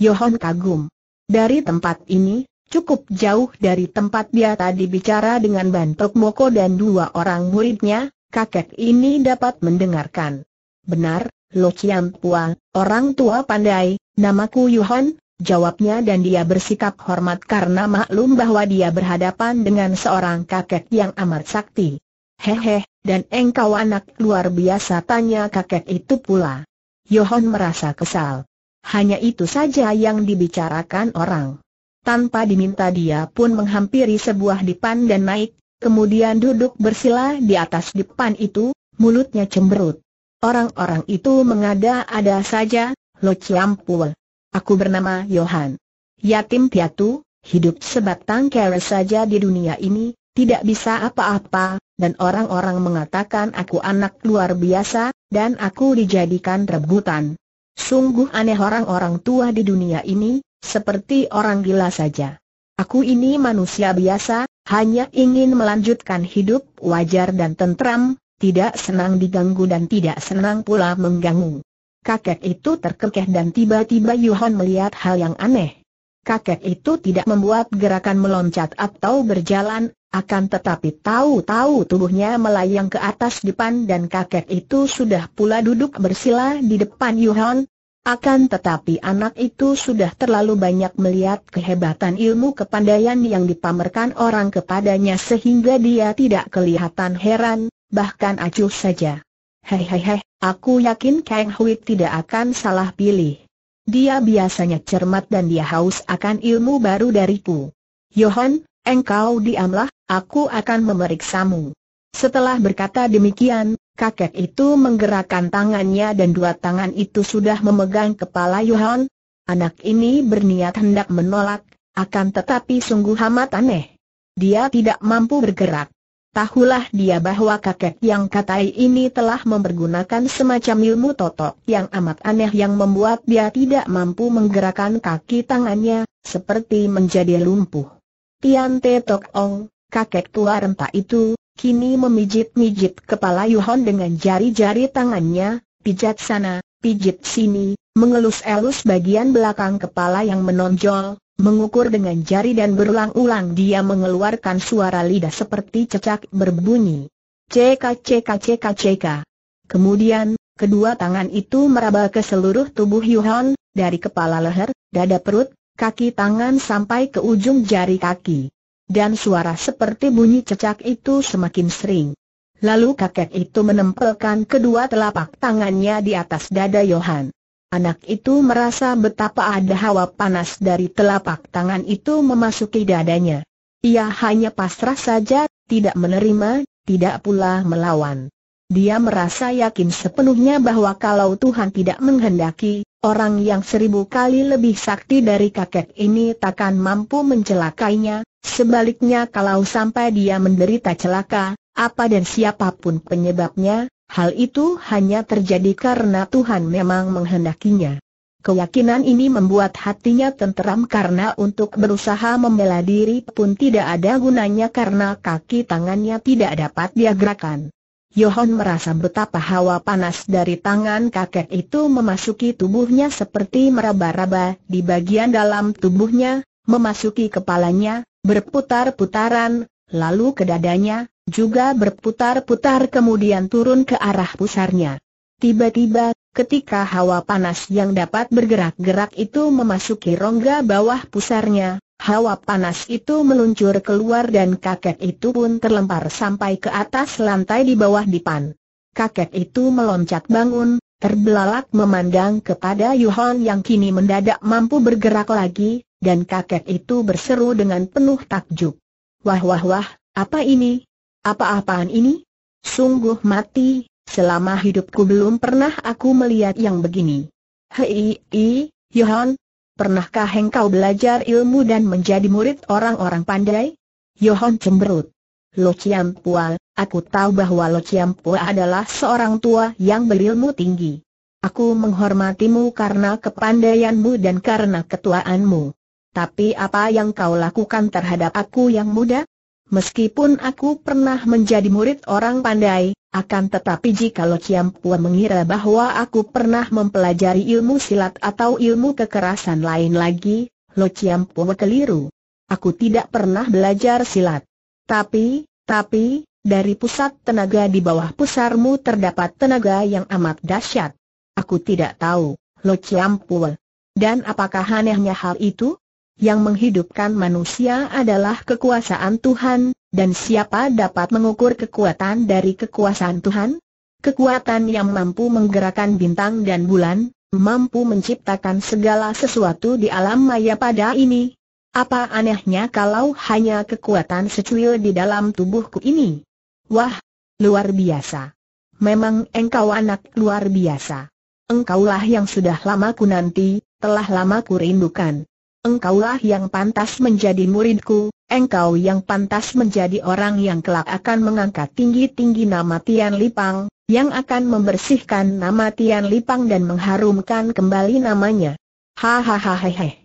Yohon kagum. Dari tempat ini, cukup jauh dari tempat dia tadi bicara dengan Bantok Moko dan dua orang muridnya, kakek ini dapat mendengarkan. Benar, Lo Chiam Pua, orang tua pandai, namaku Yuhan, jawabnya dan dia bersikap hormat karena maklum bahwa dia berhadapan dengan seorang kakek yang amat sakti. Hehe, dan engkau anak luar biasa tanya kakek itu pula. Yohon merasa kesal. Hanya itu saja yang dibicarakan orang. Tanpa diminta dia pun menghampiri sebuah dipan dan naik, kemudian duduk bersila di atas dipan itu, mulutnya cemberut. Orang-orang itu mengada-ada saja, Lo Ciampul. Aku bernama Yohan. Yatim piatu, hidup sebatang kera saja di dunia ini, tidak bisa apa-apa, dan orang-orang mengatakan aku anak luar biasa, dan aku dijadikan rebutan. Sungguh aneh orang-orang tua di dunia ini, seperti orang gila saja. Aku ini manusia biasa, hanya ingin melanjutkan hidup wajar dan tentram, tidak senang diganggu dan tidak senang pula mengganggu. Kakek itu terkekeh dan tiba-tiba Yuhan melihat hal yang aneh. Kakek itu tidak membuat gerakan meloncat atau berjalan, akan tetapi tahu-tahu tubuhnya melayang ke atas depan dan kakek itu sudah pula duduk bersila di depan Yuhan, akan tetapi anak itu sudah terlalu banyak melihat kehebatan ilmu kepandaian yang dipamerkan orang kepadanya sehingga dia tidak kelihatan heran, bahkan acuh saja. Hehehe, aku yakin Kang Hui tidak akan salah pilih. Dia biasanya cermat dan dia haus akan ilmu baru dariku. Yohan, engkau diamlah, aku akan memeriksamu. Setelah berkata demikian, kakek itu menggerakkan tangannya dan dua tangan itu sudah memegang kepala Yohan. Anak ini berniat hendak menolak, akan tetapi sungguh amat aneh. Dia tidak mampu bergerak. Tahulah dia bahwa kakek yang katai ini telah mempergunakan semacam ilmu totok yang amat aneh yang membuat dia tidak mampu menggerakkan kaki tangannya, seperti menjadi lumpuh. Tian Te Tok Ong, kakek tua renta itu, kini memijit-mijit kepala Yuhon dengan jari-jari tangannya, pijat sana, pijit sini, mengelus-elus bagian belakang kepala yang menonjol, mengukur dengan jari dan berulang-ulang dia mengeluarkan suara lidah seperti cecak berbunyi. Ceka ceka ceka ceka. Kemudian, kedua tangan itu meraba ke seluruh tubuh Yuhon, dari kepala leher, dada perut, kaki tangan sampai ke ujung jari kaki dan suara seperti bunyi cecak itu semakin sering. Lalu kakek itu menempelkan kedua telapak tangannya di atas dada Yohan. Anak itu merasa betapa ada hawa panas dari telapak tangan itu memasuki dadanya. Ia hanya pasrah saja, tidak menerima, tidak pula melawan. Dia merasa yakin sepenuhnya bahwa kalau Tuhan tidak menghendaki, orang yang seribu kali lebih sakti dari kakek ini takkan mampu mencelakainya, Sebaliknya kalau sampai dia menderita celaka, apa dan siapapun penyebabnya, hal itu hanya terjadi karena Tuhan memang menghendakinya. Keyakinan ini membuat hatinya tenteram karena untuk berusaha membela diri pun tidak ada gunanya karena kaki tangannya tidak dapat dia gerakan. Yohon merasa betapa hawa panas dari tangan kakek itu memasuki tubuhnya seperti meraba-raba di bagian dalam tubuhnya, memasuki kepalanya, berputar-putaran, lalu ke dadanya, juga berputar-putar kemudian turun ke arah pusarnya. Tiba-tiba, ketika hawa panas yang dapat bergerak-gerak itu memasuki rongga bawah pusarnya, hawa panas itu meluncur keluar dan kakek itu pun terlempar sampai ke atas lantai di bawah dipan. Kakek itu meloncat bangun, terbelalak memandang kepada Yuhon yang kini mendadak mampu bergerak lagi, dan kakek itu berseru dengan penuh takjub. Wah wah wah, apa ini? Apa-apaan ini? Sungguh mati, selama hidupku belum pernah aku melihat yang begini. Hei, i, Yohan, pernahkah engkau belajar ilmu dan menjadi murid orang-orang pandai? Yohan cemberut. Lo Chiam aku tahu bahwa Lo Chiam adalah seorang tua yang berilmu tinggi. Aku menghormatimu karena kepandaianmu dan karena ketuaanmu. Tapi apa yang kau lakukan terhadap aku yang muda? Meskipun aku pernah menjadi murid orang pandai, akan tetapi Lo Kiam Pua mengira bahwa aku pernah mempelajari ilmu silat atau ilmu kekerasan lain lagi, Lo Kiam Pua keliru. Aku tidak pernah belajar silat. Tapi, tapi, dari pusat tenaga di bawah pusarmu terdapat tenaga yang amat dahsyat. Aku tidak tahu, Lo Kiam Pua. Dan apakah anehnya hal itu? yang menghidupkan manusia adalah kekuasaan Tuhan, dan siapa dapat mengukur kekuatan dari kekuasaan Tuhan? Kekuatan yang mampu menggerakkan bintang dan bulan, mampu menciptakan segala sesuatu di alam maya pada ini. Apa anehnya kalau hanya kekuatan secuil di dalam tubuhku ini? Wah, luar biasa. Memang engkau anak luar biasa. Engkaulah yang sudah lama ku nanti, telah lama ku rindukan engkaulah yang pantas menjadi muridku, engkau yang pantas menjadi orang yang kelak akan mengangkat tinggi-tinggi nama Tian Lipang, yang akan membersihkan nama Tian Lipang dan mengharumkan kembali namanya. Hahaha.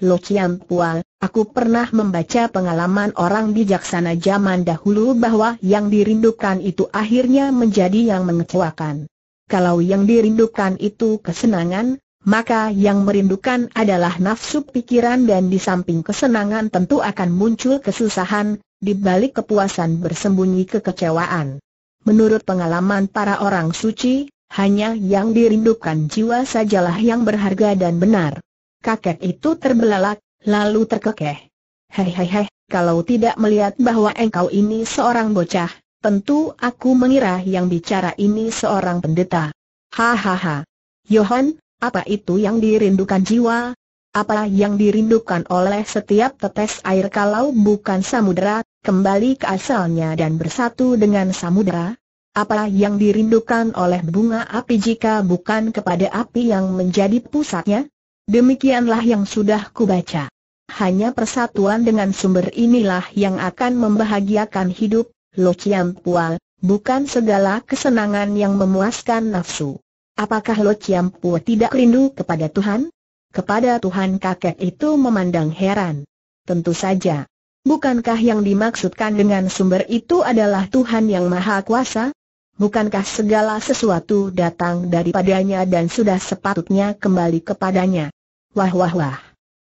Lo Chiam Pual, aku pernah membaca pengalaman orang bijaksana zaman dahulu bahwa yang dirindukan itu akhirnya menjadi yang mengecewakan. Kalau yang dirindukan itu kesenangan, maka yang merindukan adalah nafsu pikiran dan di samping kesenangan tentu akan muncul kesusahan, di balik kepuasan bersembunyi kekecewaan. Menurut pengalaman para orang suci, hanya yang dirindukan jiwa sajalah yang berharga dan benar. Kakek itu terbelalak, lalu terkekeh. Hei hei hei, kalau tidak melihat bahwa engkau ini seorang bocah, tentu aku mengira yang bicara ini seorang pendeta. Hahaha. Yohan, apa itu yang dirindukan jiwa? Apa yang dirindukan oleh setiap tetes air kalau bukan samudera, kembali ke asalnya dan bersatu dengan samudera? Apa yang dirindukan oleh bunga api jika bukan kepada api yang menjadi pusatnya? Demikianlah yang sudah kubaca. Hanya persatuan dengan sumber inilah yang akan membahagiakan hidup, Lo Pual, bukan segala kesenangan yang memuaskan nafsu. Apakah Lo Chiam Pua tidak rindu kepada Tuhan? Kepada Tuhan kakek itu memandang heran. Tentu saja. Bukankah yang dimaksudkan dengan sumber itu adalah Tuhan yang Maha Kuasa? Bukankah segala sesuatu datang daripadanya dan sudah sepatutnya kembali kepadanya? Wah wah wah.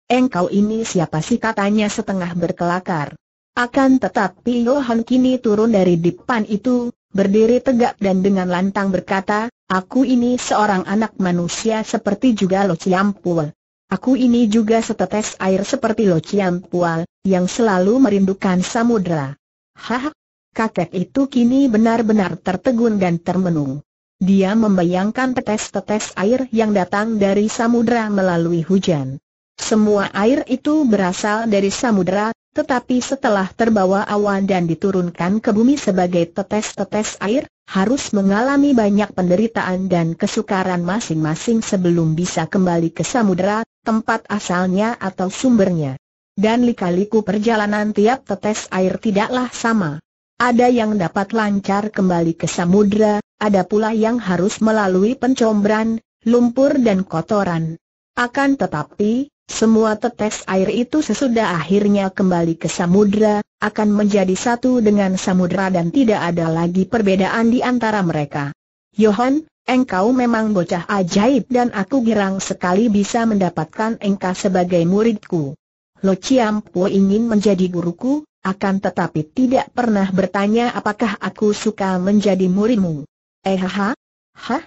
Engkau ini siapa sih katanya setengah berkelakar. Akan tetapi Yohan kini turun dari depan itu, berdiri tegak dan dengan lantang berkata, Aku ini seorang anak manusia seperti juga Lo Chiam Aku ini juga setetes air seperti Lo Chiam yang selalu merindukan samudera. Hah! kakek itu kini benar-benar tertegun dan termenung. Dia membayangkan tetes-tetes air yang datang dari samudera melalui hujan. Semua air itu berasal dari samudera, tetapi setelah terbawa awan dan diturunkan ke bumi sebagai tetes-tetes air, harus mengalami banyak penderitaan dan kesukaran masing-masing sebelum bisa kembali ke samudera, tempat asalnya atau sumbernya. Dan lika-liku perjalanan tiap tetes air tidaklah sama. Ada yang dapat lancar kembali ke samudera, ada pula yang harus melalui pencombran, lumpur dan kotoran. Akan tetapi, semua tetes air itu sesudah akhirnya kembali ke samudra, akan menjadi satu dengan samudra dan tidak ada lagi perbedaan di antara mereka. Yohan, engkau memang bocah ajaib dan aku girang sekali bisa mendapatkan engkau sebagai muridku. Lo Chiam Po ingin menjadi guruku, akan tetapi tidak pernah bertanya apakah aku suka menjadi muridmu. Eh ha ha?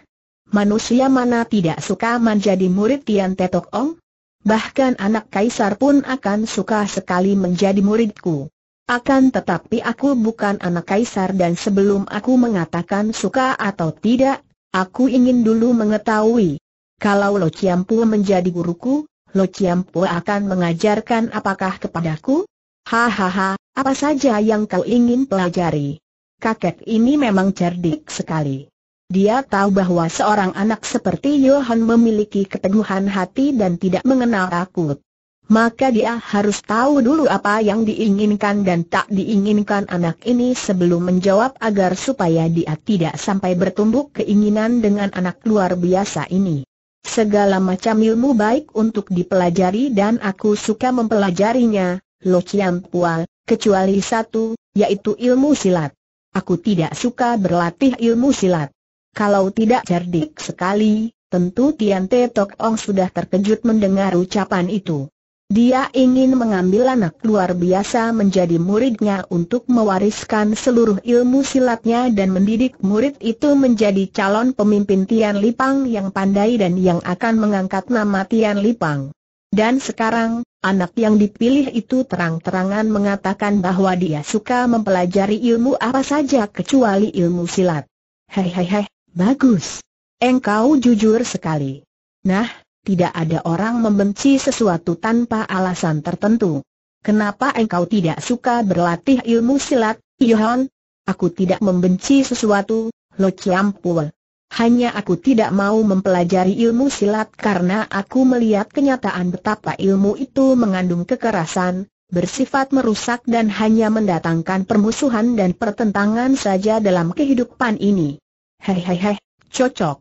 Manusia mana tidak suka menjadi murid Tian Tetok Ong? Bahkan anak kaisar pun akan suka sekali menjadi muridku. Akan tetapi aku bukan anak kaisar dan sebelum aku mengatakan suka atau tidak, aku ingin dulu mengetahui. Kalau Lo Chiampu menjadi guruku, Lo Chiampu akan mengajarkan apakah kepadaku? Hahaha, apa saja yang kau ingin pelajari? Kakek ini memang cerdik sekali. Dia tahu bahwa seorang anak seperti Johan memiliki keteguhan hati dan tidak mengenal takut. Maka dia harus tahu dulu apa yang diinginkan dan tak diinginkan anak ini sebelum menjawab agar supaya dia tidak sampai bertumbuk keinginan dengan anak luar biasa ini. Segala macam ilmu baik untuk dipelajari dan aku suka mempelajarinya, Lo Chiam Pual, kecuali satu, yaitu ilmu silat. Aku tidak suka berlatih ilmu silat. Kalau tidak cerdik sekali, tentu Tian Te Tok Ong sudah terkejut mendengar ucapan itu. Dia ingin mengambil anak luar biasa menjadi muridnya untuk mewariskan seluruh ilmu silatnya dan mendidik murid itu menjadi calon pemimpin Tian Lipang yang pandai dan yang akan mengangkat nama Tian Lipang. Dan sekarang, anak yang dipilih itu terang-terangan mengatakan bahwa dia suka mempelajari ilmu apa saja kecuali ilmu silat. Hei hei hei. Bagus. Engkau jujur sekali. Nah, tidak ada orang membenci sesuatu tanpa alasan tertentu. Kenapa engkau tidak suka berlatih ilmu silat, Yohan? Aku tidak membenci sesuatu, Lo Ciampul. Hanya aku tidak mau mempelajari ilmu silat karena aku melihat kenyataan betapa ilmu itu mengandung kekerasan, bersifat merusak dan hanya mendatangkan permusuhan dan pertentangan saja dalam kehidupan ini. Hei hei hei, cocok.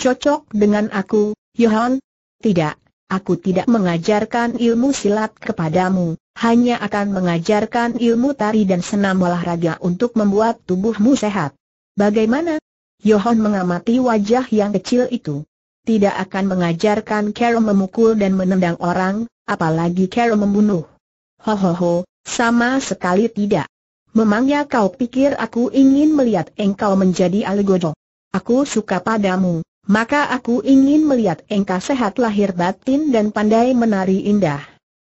Cocok dengan aku, Yohan? Tidak, aku tidak mengajarkan ilmu silat kepadamu, hanya akan mengajarkan ilmu tari dan senam olahraga untuk membuat tubuhmu sehat. Bagaimana? Yohan mengamati wajah yang kecil itu. Tidak akan mengajarkan Carol memukul dan menendang orang, apalagi Carol membunuh. Hohoho, sama sekali tidak. Memangnya kau pikir aku ingin melihat engkau menjadi algojo? Aku suka padamu, maka aku ingin melihat engkau sehat lahir batin dan pandai menari indah.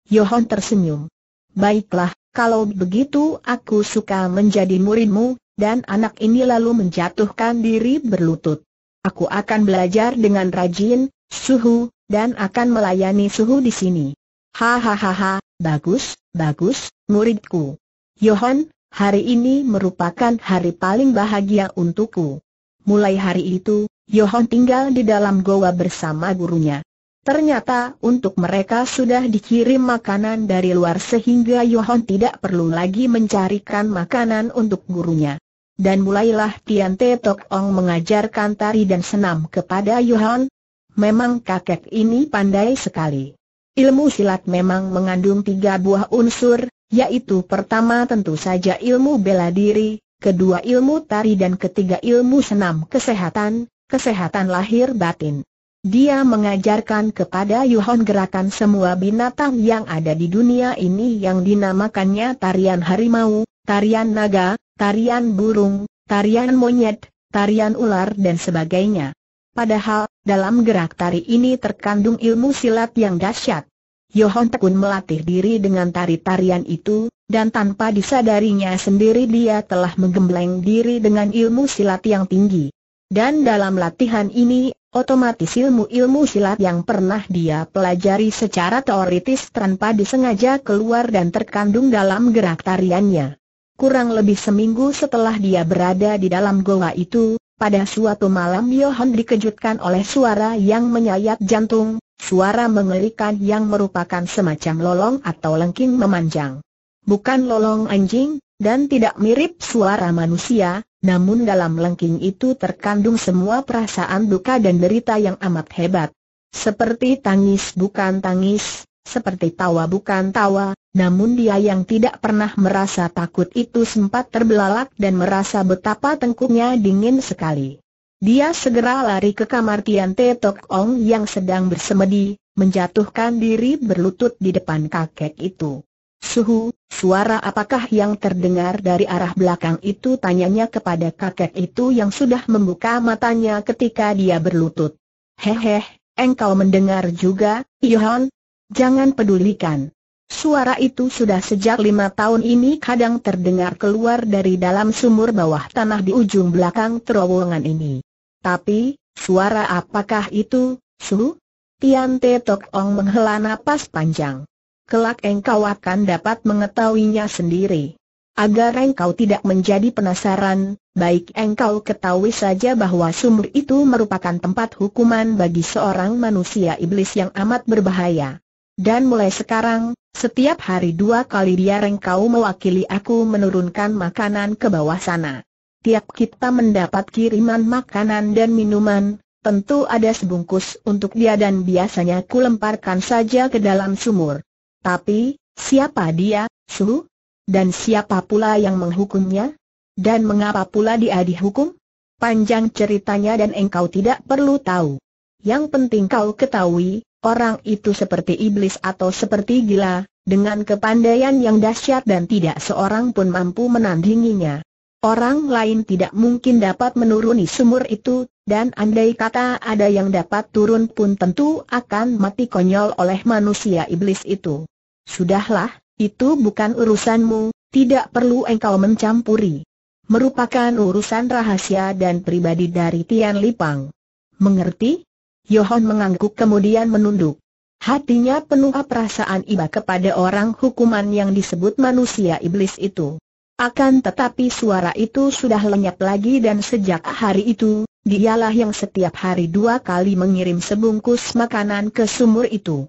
Yohon tersenyum. Baiklah, kalau begitu aku suka menjadi muridmu, dan anak ini lalu menjatuhkan diri berlutut. Aku akan belajar dengan rajin, suhu, dan akan melayani suhu di sini. Hahaha, bagus, bagus, muridku. Yohon, Hari ini merupakan hari paling bahagia untukku. Mulai hari itu, Yohon tinggal di dalam goa bersama gurunya. Ternyata untuk mereka sudah dikirim makanan dari luar sehingga Yohon tidak perlu lagi mencarikan makanan untuk gurunya. Dan mulailah Tian Te Tok Ong mengajarkan tari dan senam kepada Yohon. Memang kakek ini pandai sekali. Ilmu silat memang mengandung tiga buah unsur, yaitu pertama tentu saja ilmu bela diri, kedua ilmu tari dan ketiga ilmu senam kesehatan, kesehatan lahir batin. Dia mengajarkan kepada Yuhon gerakan semua binatang yang ada di dunia ini yang dinamakannya tarian harimau, tarian naga, tarian burung, tarian monyet, tarian ular dan sebagainya. Padahal, dalam gerak tari ini terkandung ilmu silat yang dahsyat. Yohon Tekun melatih diri dengan tari-tarian itu, dan tanpa disadarinya sendiri dia telah menggembleng diri dengan ilmu silat yang tinggi. Dan dalam latihan ini, otomatis ilmu-ilmu silat yang pernah dia pelajari secara teoritis tanpa disengaja keluar dan terkandung dalam gerak tariannya. Kurang lebih seminggu setelah dia berada di dalam goa itu, pada suatu malam Yohan dikejutkan oleh suara yang menyayat jantung, Suara mengerikan yang merupakan semacam lolong atau lengking memanjang. Bukan lolong anjing, dan tidak mirip suara manusia, namun dalam lengking itu terkandung semua perasaan duka dan derita yang amat hebat. Seperti tangis bukan tangis, seperti tawa bukan tawa, namun dia yang tidak pernah merasa takut itu sempat terbelalak dan merasa betapa tengkuknya dingin sekali. Dia segera lari ke kamar Tian Te Tok Ong yang sedang bersemedi, menjatuhkan diri berlutut di depan kakek itu. Suhu, suara apakah yang terdengar dari arah belakang itu tanyanya kepada kakek itu yang sudah membuka matanya ketika dia berlutut. Hehe, engkau mendengar juga, Yohan? Jangan pedulikan. Suara itu sudah sejak lima tahun ini kadang terdengar keluar dari dalam sumur bawah tanah di ujung belakang terowongan ini. Tapi, suara apakah itu, Su? Tian Te Tok Ong menghela napas panjang. Kelak engkau akan dapat mengetahuinya sendiri. Agar engkau tidak menjadi penasaran, baik engkau ketahui saja bahwa sumur itu merupakan tempat hukuman bagi seorang manusia iblis yang amat berbahaya. Dan mulai sekarang, setiap hari dua kali dia rengkau mewakili aku menurunkan makanan ke bawah sana. Tiap kita mendapat kiriman makanan dan minuman, tentu ada sebungkus untuk dia dan biasanya ku lemparkan saja ke dalam sumur. Tapi, siapa dia, Su? Dan siapa pula yang menghukumnya? Dan mengapa pula dia dihukum? Panjang ceritanya dan engkau tidak perlu tahu. Yang penting kau ketahui, Orang itu seperti iblis atau seperti gila, dengan kepandaian yang dahsyat dan tidak seorang pun mampu menandinginya. Orang lain tidak mungkin dapat menuruni sumur itu, dan andai kata ada yang dapat turun pun tentu akan mati konyol oleh manusia iblis itu. Sudahlah, itu bukan urusanmu, tidak perlu engkau mencampuri. Merupakan urusan rahasia dan pribadi dari Tian Lipang. Mengerti? Yohon mengangguk kemudian menunduk. Hatinya penuh perasaan iba kepada orang hukuman yang disebut manusia iblis itu. Akan tetapi suara itu sudah lenyap lagi dan sejak hari itu, dialah yang setiap hari dua kali mengirim sebungkus makanan ke sumur itu.